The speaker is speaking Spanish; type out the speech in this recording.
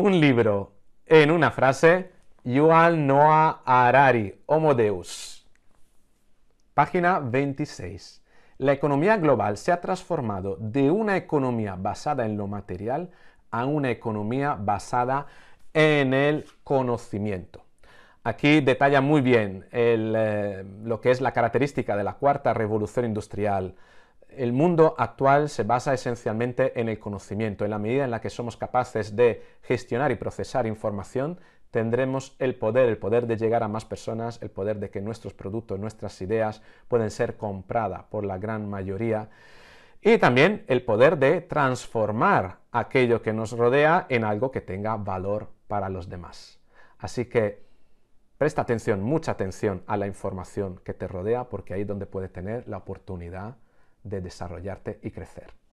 un libro en una frase, Yuval Noah Harari, Homo Deus. Página 26. La economía global se ha transformado de una economía basada en lo material a una economía basada en el conocimiento. Aquí detalla muy bien eh, lo que es la característica de la cuarta revolución industrial el mundo actual se basa esencialmente en el conocimiento. En la medida en la que somos capaces de gestionar y procesar información, tendremos el poder, el poder de llegar a más personas, el poder de que nuestros productos, nuestras ideas pueden ser compradas por la gran mayoría y también el poder de transformar aquello que nos rodea en algo que tenga valor para los demás. Así que presta atención, mucha atención a la información que te rodea porque ahí es donde puedes tener la oportunidad de desarrollarte y crecer.